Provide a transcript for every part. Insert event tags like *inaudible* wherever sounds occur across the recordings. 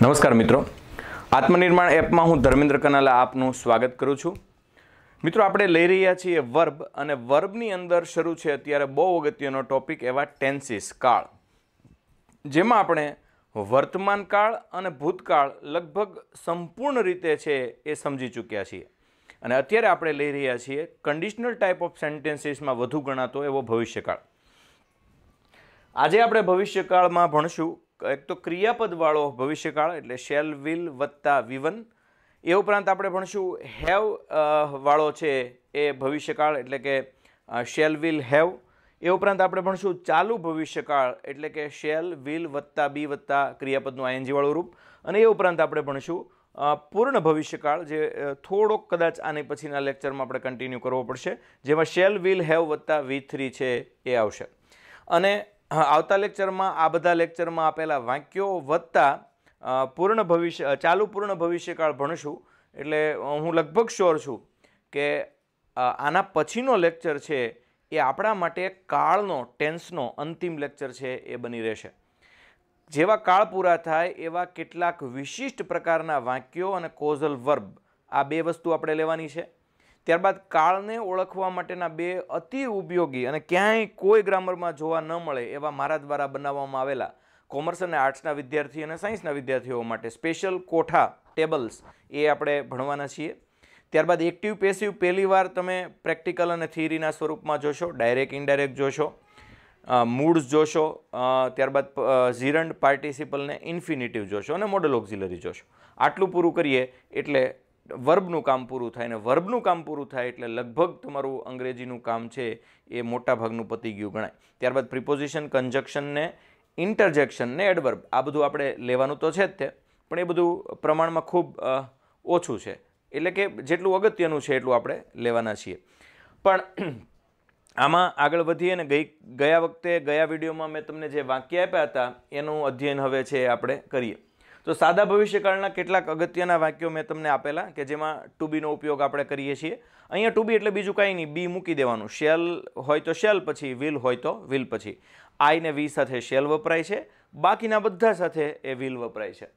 નમસ્કાર મિત્રો આત્મનિર્માણ એપમાં હું ધર્મેન્દ્ર કનાલા આપનું સ્વાગત કરું છું મિત્રો આપણે લઈ રહ્યા છીએ વર્બ અને વર્બની અંદર શરૂ છે અત્યારે બહુ અગત્યનો ટોપિક એવા ટેન્સીસ કાળ જેમાં આપણે વર્તમાન કાળ અને ભૂતકાળ લગભગ સંપૂર્ણ રીતે છે એ સમજી ચૂક્યા છીએ અને અત્યારે આપણે લઈ રહ્યા છીએ કન્ડિશનલ ટાઈપ ઓફ સેન્ટેન્સીસમાં વધુ ગણાતો એવો ભવિષ્યકાળ આજે આપણે ભવિષ્યકાળમાં ભણશું એક તો ક્રિયાપદવાળો ભવિષ્યકાળ એટલે શેલ વિલ વત્તા વિવન એ ઉપરાંત આપણે ભણશું હેવ વાળો છે એ ભવિષ્યકાળ એટલે કે શેલ વિલ હેવ એ ઉપરાંત આપણે ભણશું ચાલુ ભવિષ્યકાળ એટલે કે શેલ વિલ વત્તા બી વત્તા ક્રિયાપદનું આયનજીવાળું રૂપ અને એ ઉપરાંત આપણે ભણશું પૂર્ણ ભવિષ્યકાળ જે થોડોક કદાચ આને પછીના લેક્ચરમાં આપણે કન્ટિન્યુ કરવો પડશે જેમાં શેલ વિલ હેવ વત્તા વી થ્રી છે એ આવશે અને આવતા લેક્ચરમાં આ બધા લેક્ચરમાં આપેલા વાક્યો વધતા પૂર્ણ ભવિષ્ય ચાલુ પૂર્ણ ભવિષ્યકાળ ભણશું એટલે હું લગભગ શ્યોર છું કે આના પછીનો લેક્ચર છે એ આપણા માટે કાળનો ટેન્સનો અંતિમ લેક્ચર છે એ બની રહેશે જેવા કાળ પૂરા થાય એવા કેટલાક વિશિષ્ટ પ્રકારના વાક્યો અને કોઝલ વર્બ આ બે વસ્તુ આપણે લેવાની છે ત્યારબાદ કાળને ઓળખવા માટેના બે અતિ ઉપયોગી અને ક્યાંય કોઈ ગ્રામરમાં જોવા ન મળે એવા મારા દ્વારા બનાવવામાં આવેલા કોમર્સ અને આર્ટ્સના વિદ્યાર્થી અને સાયન્સના વિદ્યાર્થીઓ માટે સ્પેશિયલ કોઠા ટેબલ્સ એ આપણે ભણવાના છીએ ત્યારબાદ એક્ટિવ પેસિવ પહેલીવાર તમે પ્રેક્ટિકલ અને થિયરીના સ્વરૂપમાં જોશો ડાયરેક્ટ ઇનડાયરેક્ટ જોશો મૂડ્સ જોશો ત્યારબાદ ઝીરંડ પાર્ટિસિપલ ને ઇન્ફિનિટિવ જોશો અને મોડલ ઓક્ઝિલરી જોશો આટલું પૂરું કરીએ એટલે વર્બનું કામ પૂરું થાય ને વર્બનું કામ પૂરું થાય એટલે લગભગ તમારું અંગ્રેજીનું કામ છે એ મોટા ભાગનું પતી ગયું ગણાય ત્યારબાદ પ્રિપોઝિશન કન્જક્શન ને ઇન્ટરજેક્શન ને એડવર્બ આ બધું આપણે લેવાનું તો છે જ તે પણ એ બધું પ્રમાણમાં ખૂબ ઓછું છે એટલે કે જેટલું અગત્યનું છે એટલું આપણે લેવાના છીએ પણ *clears throat* આમાં આગળ વધીએ અને ગઈ ગયા વખતે ગયા વિડીયોમાં મેં તમને જે વાક્ય આપ્યા હતા એનું અધ્યયન હવે છે આપણે કરીએ તો સાદા ભવિષ્યકાળના કેટલાક અગત્યના વાક્યો મેં તમને આપેલા કે જેમાં ટુ બીનો ઉપયોગ આપણે કરીએ છીએ અહીંયા ટુ બી એટલે બીજું કાંઈ નહીં બી મૂકી દેવાનું શેલ હોય તો શેલ પછી વિલ હોય તો વિલ પછી આઈ ને વી સાથે શેલ વપરાય છે બાકીના બધા સાથે એ વિલ વપરાય છે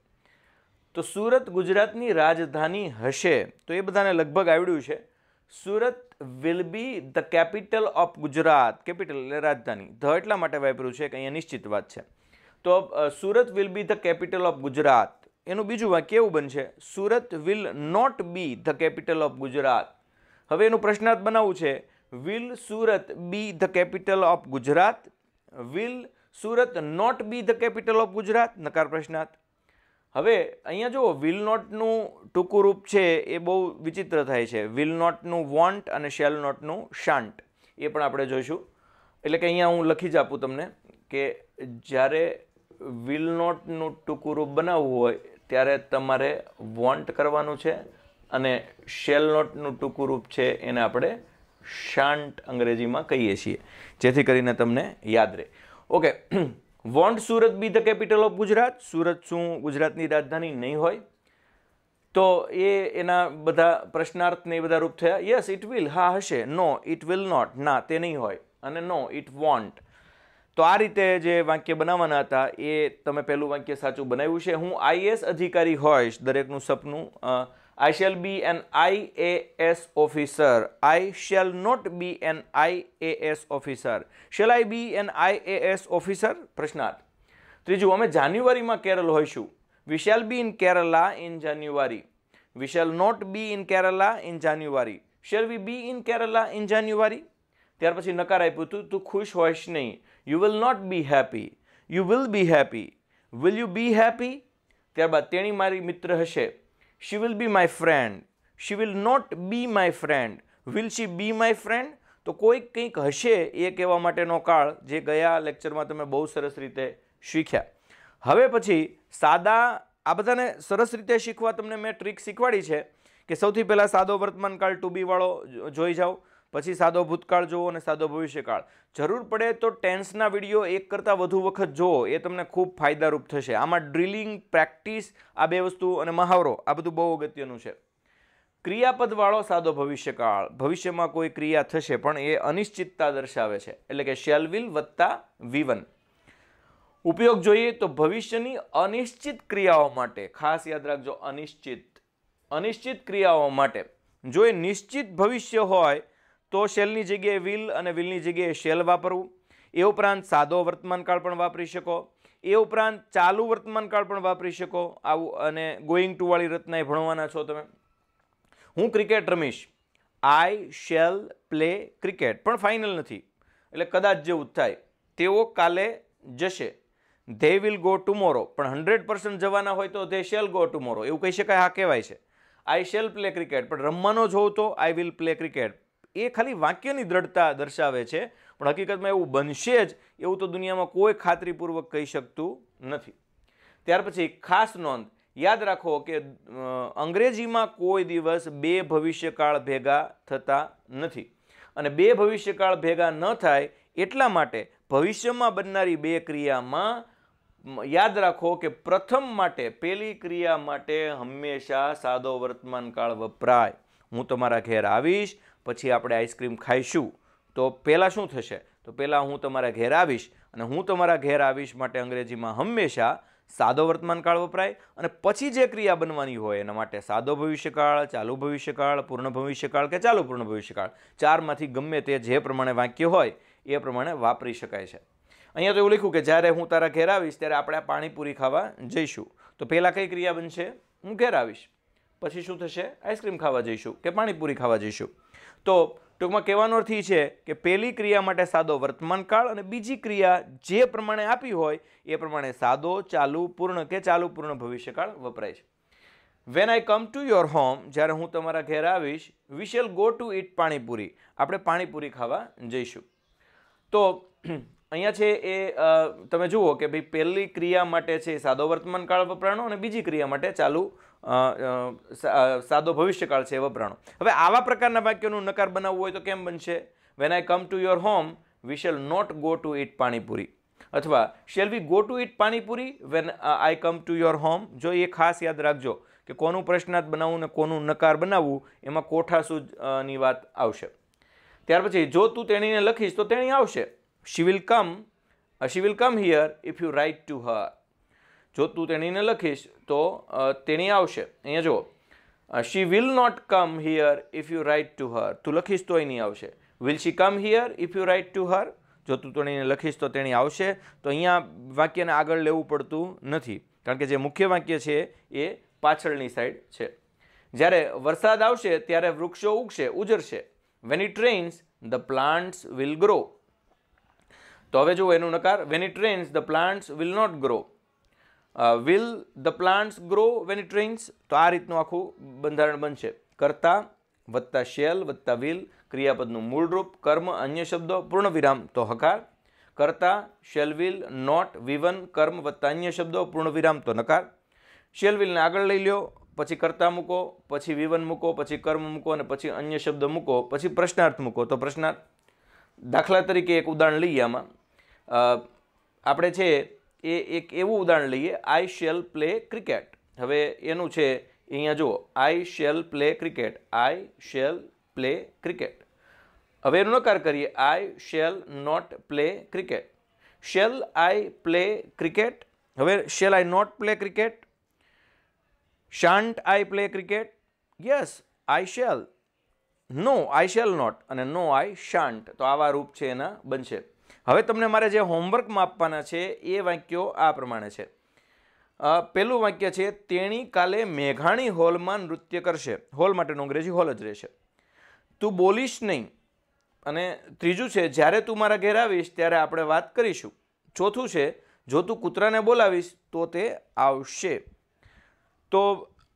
તો સુરત ગુજરાતની રાજધાની હશે તો એ બધાને લગભગ આવડ્યું છે Surat will be the capital of Gujarat capital એટલે રાજધાની ધ એટલા માટે વાપર્યું છે કે અહીંયા નિશ્ચિત વાત છે તો Surat will be the capital of Gujarat એનું બીજું વાક્ય એવું બનશે Surat will not be the capital of Gujarat હવે એનું પ્રશ્નાર્થ બનાવવું છે will Surat be the capital of Gujarat will Surat not be the capital of Gujarat નકાર પ્રશ્નાર્થ હવે અહીંયા જુઓ વિલ નોટનું ટૂંકું રૂપ છે એ બહુ વિચિત્ર થાય છે વિલ નોટનું વોન્ટ અને શેલ નોટનું શાંટ એ પણ આપણે જોઈશું એટલે કે અહીંયા હું લખી જ આપું તમને કે જ્યારે વિલ નોટનું ટૂંકું રૂપ બનાવવું હોય ત્યારે તમારે વોન્ટ કરવાનું છે અને શેલ નોટનું ટૂંકું રૂપ છે એને આપણે શાંટ અંગ્રેજીમાં કહીએ છીએ જેથી કરીને તમને યાદ રહે okay won't *clears throat* Surat be the capital of Gujarat Surat શું ગુજરાતની રાજધાની નહીં હોય તો એ એના બધા પ્રશ્નાર્થને એ બધા રૂપ થયા યસ ઇટ વિલ હા હશે નો ઇટ વિલ નોટ ના તે નહીં હોય અને નો ઇટ વોન્ટ તો આ રીતે જે વાક્ય બનાવવાના હતા એ તમે પહેલું વાક્ય સાચું બનાવ્યું છે હું આઈએએસ અધિકારી હોઈશ દરેકનું સપનું I shall be an I A S officer I shall not be an I A S officer shall I be an I A S officer પ્રશ્નાર્થ ત્રીજું અમે જાન્યુઆરીમાં કેરલ હોઈશું we shall be in Kerala in January we shall not be in Kerala in January shall we be in Kerala in January ત્યાર પછી નકાર આપ્યું હતું તું ખુશ હોઈશ નહીં you will not B happy you will be happy will you be happy ત્યારબાદ તેણી મારી મિત્ર હશે she will be my friend she will not be my friend will she be my friend તો કોઈક કંઈક હશે એ કહેવા માટેનો કાળ જે ગયા લેક્ચરમાં તમે બહુ સરસ રીતે શીખ્યા હવે પછી સાદા આ બધાને સરસ રીતે શીખવા તમને મેં ટ્રીક શીખવાડી છે કે સૌથી પહેલાં સાદો વર્તમાનકાળ ટુ બીવાળો જોઈ જાઓ પછી સાદો ભૂતકાળ જુઓ અને સાદો ભવિષ્યકાળ જરૂર પડે તો ટેન્સના વિડીયો એક કરતાં વધુ વખત જુઓ એ તમને ખૂબ ફાયદારૂપ થશે આમાં ડ્રિલિંગ પ્રેક્ટિસ આ બે વસ્તુ અને મહાવરો આ બધું બહુ અગત્યનું છે ક્રિયાપદવાળો સાદો ભવિષ્યકાળ ભવિષ્યમાં કોઈ ક્રિયા થશે પણ એ અનિશ્ચિતતા દર્શાવે છે એટલે કે શેલવિલ વત્તા વિવન ઉપયોગ જોઈએ તો ભવિષ્યની અનિશ્ચિત ક્રિયાઓ માટે ખાસ યાદ રાખજો અનિશ્ચિત અનિશ્ચિત ક્રિયાઓ માટે જો એ નિશ્ચિત ભવિષ્ય હોય તો શેલની જગ્યાએ વિલ અને વિલની જગ્યાએ શેલ વાપરવું એ ઉપરાંત સાદો વર્તમાનકાળ પણ વાપરી શકો એ ઉપરાંત ચાલુ વર્તમાનકાળ પણ વાપરી શકો આવું અને ગોઈંગ ટુવાળી રચના ભણવાના છો તમે હું ક્રિકેટ રમીશ આઈ શેલ પ્લે ક્રિકેટ પણ ફાઇનલ નથી એટલે કદાચ જેવું થાય તેઓ કાલે જશે ધે વિલ ગો ટુમોરો પણ હંડ્રેડ પર્સન્ટ જવાના હોય તો ધે શેલ ગો ટુમોરો એવું કહી શકાય હા કહેવાય છે આઈ શેલ પ્લે ક્રિકેટ પણ રમવાનો જ હોઉં તો આઈ વિલ પ્લે ક્રિકેટ એ ખાલી વાક્યની દ્રઢતા દર્શાવે છે પણ હકીકતમાં એવું બનશે જ એવું તો દુનિયામાં કોઈ ખાતરીપૂર્વક કહી શકતું નથી ત્યાર પછી ખાસ નોંધ યાદ રાખો કે અંગ્રેજીમાં કોઈ દિવસ બે ભવિષ્યકાળ ભેગા થતા નથી અને બે ભવિષ્યકાળ ભેગા ન થાય એટલા માટે ભવિષ્યમાં બનનારી બે ક્રિયામાં યાદ રાખો કે પ્રથમ માટે પેલી ક્રિયા માટે હંમેશા સાદો વર્તમાનકાળ વપરાય હું તમારા ઘેર આવીશ પછી આપણે આઈસ્ક્રીમ ખાઈશું તો પહેલાં શું થશે તો પહેલાં હું તમારા ઘેર આવીશ અને હું તમારા ઘેર આવીશ માટે અંગ્રેજીમાં હંમેશા સાદો વર્તમાનકાળ વપરાય અને પછી જે ક્રિયા બનવાની હોય એના માટે સાદો ભવિષ્યકાળ ચાલુ ભવિષ્યકાળ પૂર્ણ ભવિષ્યકાળ કે ચાલુ પૂર્ણ ભવિષ્યકાળ ચારમાંથી ગમે તે જે પ્રમાણે વાક્ય હોય એ પ્રમાણે વાપરી શકાય છે અહીંયા તો એવું લખ્યું કે જ્યારે હું તારા ઘેર આવીશ ત્યારે આપણે પાણીપુરી ખાવા જઈશું તો પહેલાં કઈ ક્રિયા બનશે હું ઘેર આવીશ પછી શું થશે આઈસ્ક્રીમ ખાવા જઈશું કે પાણીપુરી ખાવા જઈશું તો ટૂંકમાં કહેવાનો અર્થ એ છે કે પહેલી ક્રિયા માટે સાદો વર્તમાન કાળ અને બીજી ક્રિયા જે પ્રમાણે આપી હોય એ પ્રમાણે સાદો ચાલુ પૂર્ણ કે ચાલુ પૂર્ણ ભવિષ્યકાળ વપરાય છે when I come to your home જ્યારે હું તમારા ઘેર આવીશ we shall go to eat panipuri આપણે પાણીપુરી ખાવા જઈશું તો અહીંયા છે એ તમે જુઓ કે ભાઈ પહેલી ક્રિયા માટે છે સાદો વર્તમાન કાળ વપરાણો અને બીજી ક્રિયા માટે ચાલુ સાદો ભવિષ્યકાળ છે વપરાણો હવે આવા પ્રકારના વાક્યોનું નકાર બનાવવું હોય તો કેમ બનશે when I come to your home we shall not go to eat panipuri અથવા shall we go to eat panipuri when I come to your home જો એ ખાસ યાદ રાખજો કે કોનું પ્રશ્નાર્થ બનાવવું ને કોનું નકાર બનાવવું એમાં ની વાત આવશે ત્યાર પછી જો તું તેણીને લખીશ તો તેણી આવશે she will come she will come here if you write to her જો તું તેણીને લખીશ તો તેણી આવશે અહીંયા જુઓ she will not come here if you write to her તું લખીશ તો નહીં આવશે will she come here if you write to her જો તું તેણીને લખીશ તો તેણી આવશે તો અહીંયા વાક્યને આગળ લેવું પડતું નથી કારણ કે જે મુખ્ય વાક્ય છે એ પાછળની સાઈડ છે જ્યારે વરસાદ આવશે ત્યારે વૃક્ષો ઉગશે ઉજરશે when it rains the plants will grow તો હવે જુઓ એનું નકાર when it rains the plants will not grow will the plants grow when it rains તો આ રીતનું આખું બંધારણ બનશે કરતા વત્તા શેલ વત્તા વિલ ક્રિયાપદનું મૂળરૂપ કર્મ અન્ય શબ્દો પૂર્ણ વિરામ તો હકાર કરતા શેલ વિલ નોટ વિવન કર્મ વત્તા અન્ય શબ્દો પૂર્ણ વિરામ તો નકાર શેલ વિલને આગળ લઈ લ્યો પછી કરતા મૂકો પછી વિવન મૂકો પછી કર્મ મૂકો અને પછી અન્ય શબ્દ મૂકો પછી પ્રશ્નાર્થ મૂકો તો પ્રશ્નાર્થ દાખલા તરીકે એક ઉદાહરણ લઈએ આમાં આપણે છે એ એક એવું ઉદાહરણ લઈએ આઈ શેલ પ્લે ક્રિકેટ હવે એનું છે અહીંયા જુઓ I shall play cricket I shall play cricket હવે એનો નકાર કરીએ I shall not play cricket shall I play cricket હવે shall I not play cricket shan't I play cricket yes I shall no I shall not અને no આઈ શાન્ટ તો આવા રૂપ છે એના બનશે હવે તમને મારે જે હોમવર્કમાં આપવાના છે એ વાક્યો આ પ્રમાણે છે પહેલું વાક્ય છે તેણી કાલે મેઘાણી હોલમાં નૃત્ય કરશે હોલ માટેનો અંગ્રેજી હોલ જ રહેશે તું બોલીશ નહીં અને ત્રીજું છે જ્યારે તું મારા ઘેર આવીશ ત્યારે આપણે વાત કરીશું ચોથું છે જો તું કૂતરાને બોલાવીશ તો તે આવશે તો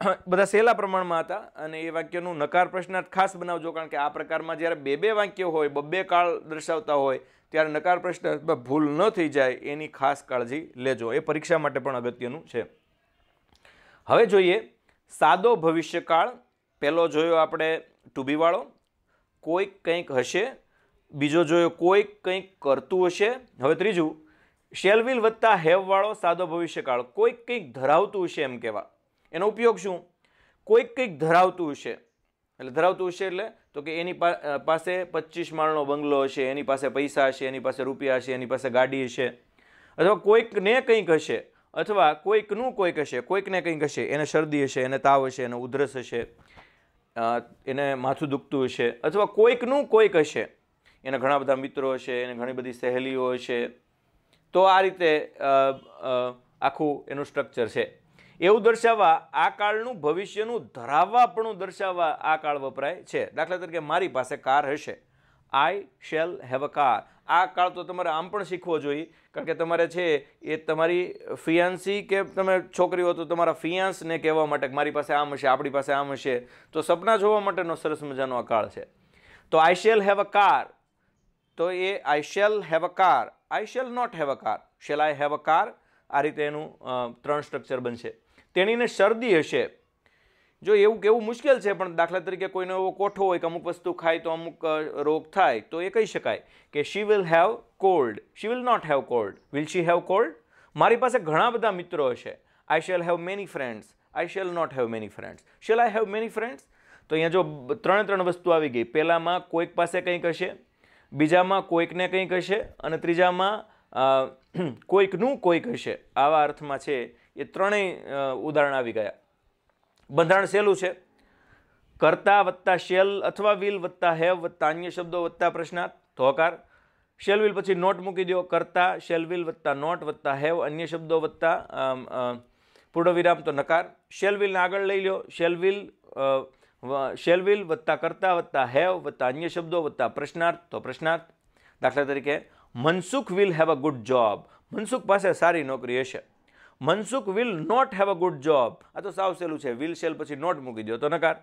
*clears throat* બધા સહેલા પ્રમાણમાં હતા અને એ વાક્યનું નકાર પ્રશ્નાર્થ ખાસ બનાવજો કારણ કે આ પ્રકારમાં જ્યારે બે બે વાક્યો હોય બબ્બે કાળ દર્શાવતા હોય ત્યારે નકાર પ્રશ્ન ભૂલ ન થઈ જાય એની ખાસ કાળજી લેજો એ પરીક્ષા માટે પણ અગત્યનું છે હવે જોઈએ સાદો ભવિષ્યકાળ પહેલો જોયો આપણે ટૂબીવાળો કોઈક કંઈક હશે બીજો જોયો કોઈક કંઈક કરતું હશે હવે ત્રીજું શેલવિલ વત્તા હેવવાળો સાદો ભવિષ્યકાળ કોઈક કંઈક ધરાવતું હશે એમ કહેવા એનો ઉપયોગ શું કોઈક કંઈક ધરાવતું હશે એટલે ધરાવતું હશે એટલે તો કે એની પાસે પચીસ માળનો બંગલો હશે એની પાસે પૈસા હશે એની પાસે રૂપિયા હશે એની પાસે ગાડી હશે અથવા કોઈકને કંઈક હશે અથવા કોઈકનું કોઈક હશે કોઈકને કંઈક હશે એને શરદી હશે એને તાવ હશે એને ઉધરસ હશે એને માથું દુખતું હશે અથવા કોઈકનું કોઈક હશે એને ઘણા બધા મિત્રો હશે એને ઘણી બધી સહેલીઓ હશે તો આ રીતે આખું એનું સ્ટ્રક્ચર છે એવું દર્શાવવા આ કાળનું ભવિષ્યનું ધરાવવાપણું દર્શાવવા આ કાળ વપરાય છે દાખલા તરીકે મારી પાસે કાર હશે I shall have a car આ કાળ તો તમારે આમ પણ શીખવો જોઈએ કારણ કે તમારે છે એ તમારી ફિયાન્સી કે તમે છોકરી હો તો તમારા ફિયાન્સને કહેવા માટે મારી પાસે આમ હશે આપણી પાસે આમ હશે તો સપના જોવા માટેનો સરસ મજાનો આ કાળ છે તો I shall have a car તો એ I shall have a car I shall not have a car shall I have a car આ રીતે એનું ત્રણ સ્ટ્રક્ચર બનશે તેણીને શરદી હશે જો એવું કહેવું મુશ્કેલ છે પણ દાખલા તરીકે કોઈનો એવો કોઠો હોય કે અમુક વસ્તુ ખાય તો અમુક રોગ થાય તો એ કહી શકાય કે she will have cold she will not have cold will she have cold મારી પાસે ઘણા બધા મિત્રો હશે I shall have many friends I shall not have many friends shall I have many friends તો અહીંયા જો ત્રણ ત્રણ વસ્તુ આવી ગઈ પહેલામાં કોઈક પાસે કંઈક હશે બીજામાં કોઈકને કંઈક હશે અને ત્રીજામાં કોઈકનું કોઈક હશે આવા અર્થમાં છે એ ત્રણેય ઉદાહરણ આવી ગયા બંધારણ સહેલું છે કરતા વત્તા શેલ અથવા વિલ વત્તા હેવ વત્તા અન્ય શબ્દો વત્તા પ્રશ્નાર્થ ધોકાર શેલ વિલ પછી નોટ મૂકી દો કરતા શેલ વિલ વત્તા નોટ વત્તા હેવ અન્ય શબ્દો વત્તા પૂર્ણવિરામ તો નકાર શેલ વિલને આગળ લઈ લો શેલ વિલ શેલ વિલ વત્તા કરતા વત્તા હેવ વત્તા અન્ય શબ્દો વત્તા પ્રશ્નાર્થ તો પ્રશ્નાર્થ દાખલા તરીકે Mansukh will have a good job Mansukh પાસે સારી નોકરી હશે Mansukh will not have a good job આ તો સાવ સેલું છે વિલ શેલ પછી નોટ મૂકી દો તો નકાર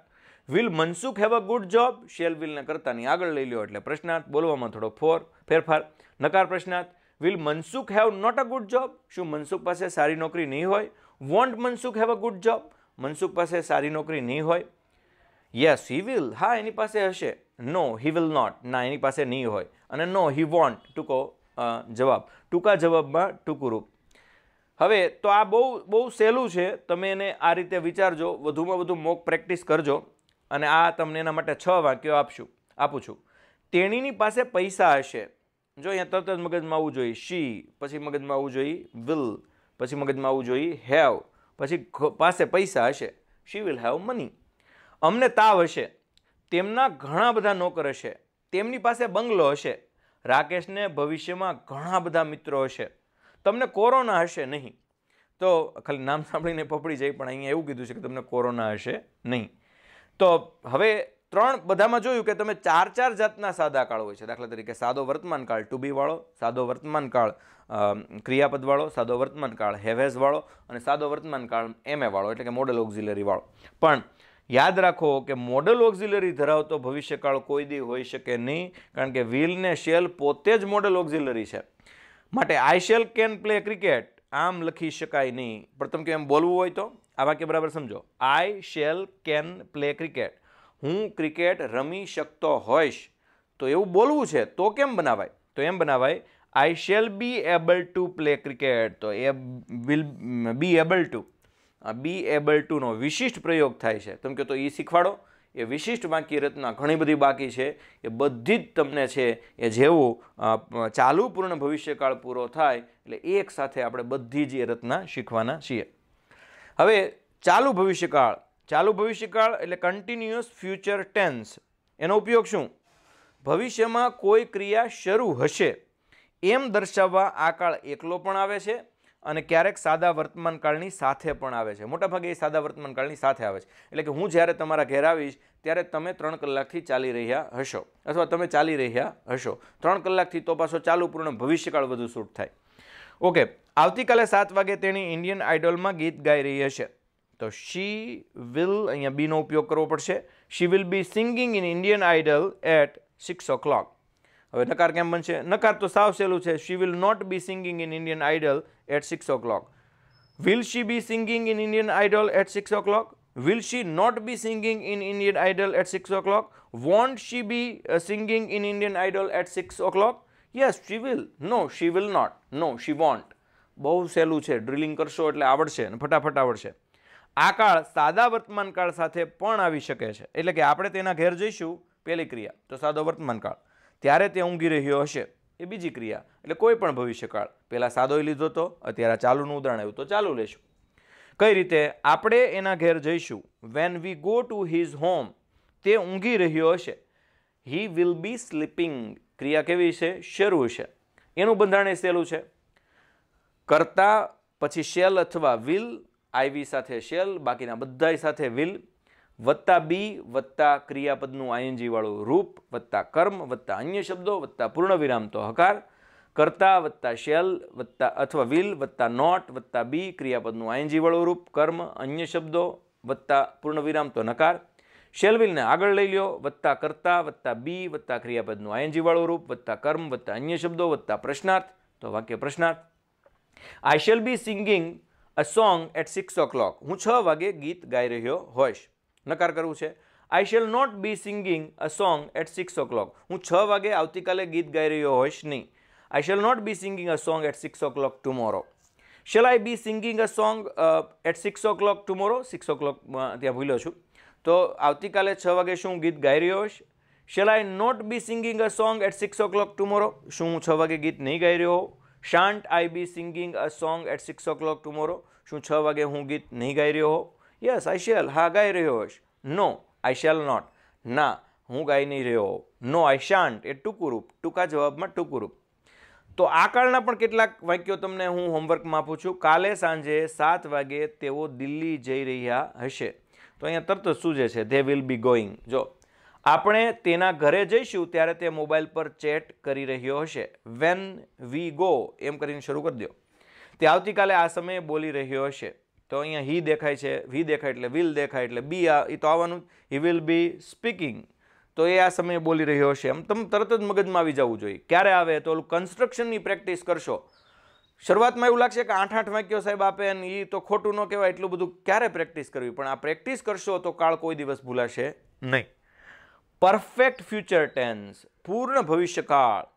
will Mansukh have a good job shall વિલને કરતાની આગળ લઈ લ્યો એટલે પ્રશ્નાર્થ બોલવામાં થોડો ફોર ફેરફાર નકાર પ્રશ્નાર્થ will Mansukh have not a good job શું મનસુખ પાસે સારી નોકરી નહીં હોય won't Mansukh have a good job Mansukh પાસે સારી નોકરી નહીં હોય યસ હી વિલ હા એની પાસે હશે નો હી વિલ નોટ ના એની પાસે નહીં હોય અને નો હી વોન્ટ ટૂંકો જવાબ ટૂંકા જવાબમાં ટૂંકું રૂપ હવે તો આ બહુ બહુ સહેલું છે તમે એને આ રીતે વિચારજો વધુમાં વધુ મોક પ્રેક્ટિસ કરજો અને આ તમને એના માટે છ વાક્યો આપશું આપું છું તેણીની પાસે પૈસા હશે જો અહીંયા તરત જ મગજમાં આવવું જોઈએ શી પછી મગજમાં આવવું જોઈએ વિલ પછી મગજમાં આવવું જોઈએ હેવ પછી પાસે પૈસા હશે શી વિલ હેવ મની અમને તાવ હશે તેમના ઘણા બધા નોકર હશે તેમની પાસે બંગલો હશે રાકેશને ભવિષ્યમાં ઘણા બધા મિત્રો હશે તમને કોરોના હશે નહીં તો ખાલી નામ સાંભળીને પપડી જાય પણ અહીંયા એવું કીધું છે કે તમને કોરોના હશે નહીં તો હવે ત્રણ બધામાં જોયું કે તમે ચાર ચાર જાતના સાદા કાળ હોય છે દાખલા તરીકે સાદો વર્તમાન કાળ ટુબીવાળો સાદો વર્તમાનકાળ ક્રિયાપદવાળો સાદો વર્તમાન કાળ હેવેઝવાળો અને સાદો વર્તમાન કાળ વર્તમાનકાળ વાળો એટલે કે મોડલ ઓક્ઝિલરીવાળો પણ યાદ રાખો કે મોડલ ઓક્ઝિલરી ધરાવતો ભવિષ્યકાળ કોઈ દી હોઈ શકે નહીં કારણ કે વિલ ને શેલ પોતે જ મોડલ ઓક્ઝિલરી છે માટે આઈશેલ કેન પ્લે ક્રિકેટ આમ લખી શકાય નહીં પણ કે એમ બોલવું હોય તો આ વાક્ય બરાબર સમજો I shall can play cricket હું ક્રિકેટ રમી શકતો હોઈશ તો એવું બોલવું છે તો કેમ બનાવાય તો એમ બનાવાય I shall be able to play cricket તો એ will be able to be able ટુનો વિશિષ્ટ પ્રયોગ થાય છે તમે કહો તો એ શીખવાડો એ વિશિષ્ટ બાકી રચના ઘણી બધી બાકી છે એ બધી જ તમને છે એ જેવું ચાલુ પૂર્ણ ભવિષ્યકાળ પૂરો થાય એટલે એક સાથે આપણે બધી જ એ રચના શીખવાના છીએ હવે ચાલુ ભવિષ્યકાળ ચાલુ ભવિષ્યકાળ એટલે કન્ટિન્યુઅસ ફ્યુચર ટેન્સ એનો ઉપયોગ શું ભવિષ્યમાં કોઈ ક્રિયા શરૂ હશે એમ દર્શાવવા આ કાળ એકલો પણ આવે છે અને ક્યારેક સાદા વર્તમાનકાળની સાથે પણ આવે છે મોટાભાગે એ સાદા વર્તમાનકાળની સાથે આવે છે એટલે કે હું જ્યારે તમારા ઘેર આવીશ ત્યારે તમે ત્રણ કલાકથી ચાલી રહ્યા હશો અથવા તમે ચાલી રહ્યા હશો ત્રણ કલાકથી તો પાછો ચાલુ પૂર્ણ ભવિષ્યકાળ વધુ શૂટ થાય ઓકે આવતીકાલે સાત વાગે તેણી ઇન્ડિયન આઇડોલમાં ગીત ગાઈ રહી હશે તો શી વિલ અહીંયા બીનો ઉપયોગ કરવો પડશે she will be singing in Indian Idol at six o'clock હવે નકાર કેમ બનશે નકાર તો સાવ સહેલું છે she will not be singing in Indian Idol at six o'clock will she be singing in Indian Idol at six o'clock will she not be singing in indian idol at 6 clock won't she be singing in Indian Idol at six 6 o'clock yes she will no she will not no she won't બહુ સહેલું છે drilling કરશો એટલે આવડશે અને ફટાફટ આવડશે આ કાળ સાદા વર્તમાન કાળ સાથે પણ આવી શકે છે એટલે કે આપણે તેના ઘેર જઈશું પહેલી ક્રિયા તો સાદો વર્તમાન કાળ ત્યારે તે ઊંઘી રહ્યો હશે એ બીજી ક્રિયા એટલે કોઈ પણ ભવિષ્યકાળ પહેલાં સાદોય લીધો તો અત્યારે ચાલુનું ઉદાહરણ આવ્યું તો ચાલુ લેશું કઈ રીતે આપણે એના ઘેર જઈશું when we go to his home તે ઊંઘી રહ્યો હશે હી વિલ બી સ્લીપિંગ ક્રિયા કેવી છે શરૂ છે એનું બંધારણ એ સહેલું છે કરતા પછી શેલ અથવા વિલ આઈવી સાથે શેલ બાકીના બધાય સાથે વિલ વત્તા બી વત્તા ક્રિયાપદનું આયનજીવાળું રૂપ વત્તા કર્મ વત્તા અન્ય શબ્દો વત્તા પૂર્ણવિરામ તો હકાર કરતા વત્તા શેલ વત્તા અથવા વિલ વત્તા નોટ વત્તા બી ક્રિયાપદનું આઈએનજીવાળું રૂપ કર્મ અન્ય શબ્દો વત્તા પૂર્ણવિરામ તો નકાર શેલવિલને આગળ લઈ લ્યો વત્તા કરતા વત્તા બી વત્તા ક્રિયાપદનું આઈએનજીવાળું રૂપ વત્તા કર્મ વત્તા અન્ય શબ્દો વત્તા પ્રશ્નાર્થ તો વાક્ય પ્રશ્નાર્થ I shall be singing a song at six o'clock હું છ વાગે ગીત ગાઈ રહ્યો હોઈશ નકાર કરવું છે I shall not be singing a song at six o'clock હું છ વાગે આવતીકાલે ગીત ગાઈ રહ્યો હોઈશ નહીં I shall not be singing a song at six o'clock tomorrow shall I be singing a song at six o'clock tomorrow six o'clock ત્યાં ભૂલ્યો છું તો આવતીકાલે છ વાગે શું ગીત ગાઈ રહ્યો હોઈશ shall I not be singing a song at six o'clock tomorrow શું હું છ વાગે ગીત નહીં ગાઈ રહ્યો shan't I be singing a song at six o'clock tomorrow શું છ વાગે હું ગીત નહીં ગાઈ રહ્યો હોઉં યસ આઈ શેલ હા ગાઈ રહ્યો હશ નો આઈ શેલ નોટ ના હું ગાઈ નહીં રહ્યો નો આઈ શાન્ટ એ ટૂંકું રૂપ ટૂંકા જવાબમાં ટૂંકું રૂપ તો આ કાળના પણ કેટલાક વાક્યો તમને હું હોમવર્કમાં આપું છું કાલે સાંજે સાત વાગે તેઓ દિલ્હી જઈ રહ્યા હશે તો અહીંયા તરત શું જે છે ધે વિલ બી ગોઈંગ જો આપણે તેના ઘરે જઈશું ત્યારે તે મોબાઈલ પર ચેટ કરી રહ્યો હશે વેન વી ગો એમ કરીને શરૂ કરી દો તે આવતીકાલે આ સમયે બોલી રહ્યો હશે તો અહીંયા હી દેખાય છે વી દેખાય એટલે વિલ દેખાય એટલે બી આ એ તો આવવાનું હી વિલ બી સ્પીકિંગ તો એ આ સમયે બોલી રહ્યો હશે એમ તમે તરત જ મગજમાં આવી જવું જોઈએ ક્યારે આવે તો ઓલું કન્સ્ટ્રક્શનની પ્રેક્ટિસ કરશો શરૂઆતમાં એવું લાગશે કે આઠ આઠ વાક્યો સાહેબ આપે અને એ તો ખોટું ન કહેવાય એટલું બધું ક્યારે પ્રેક્ટિસ કરવી પણ આ પ્રેક્ટિસ કરશો તો કાળ કોઈ દિવસ ભૂલાશે નહીં પરફેક્ટ ફ્યુચર ટેન્સ પૂર્ણ ભવિષ્યકાળ